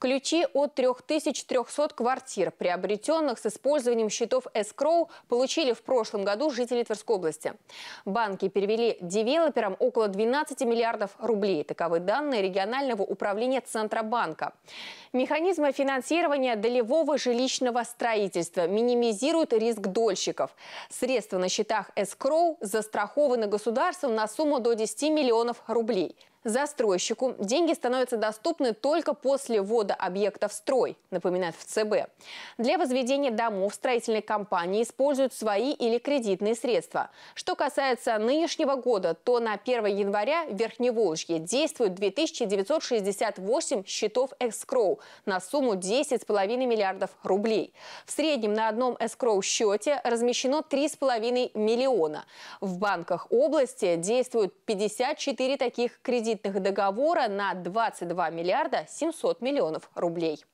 Ключи от 3300 квартир, приобретенных с использованием счетов «Эскроу», получили в прошлом году жители Тверской области. Банки перевели девелоперам около 12 миллиардов рублей. Таковы данные регионального управления Центробанка. Механизмы финансирования долевого жилищного строительства минимизируют риск дольщиков. Средства на счетах «Эскроу» застрахованы государством на сумму до 10 миллионов рублей. Застройщику деньги становятся доступны только после ввода объекта в строй, напоминает в ЦБ. Для возведения домов строительные компании используют свои или кредитные средства. Что касается нынешнего года, то на 1 января в Верхневолжье действует 2968 счетов эскроу на сумму 10,5 миллиардов рублей. В среднем на одном эскроу-счете размещено 3,5 миллиона. В банках области действуют 54 таких кредитных кредитных договора на 22 миллиарда 700 миллионов рублей.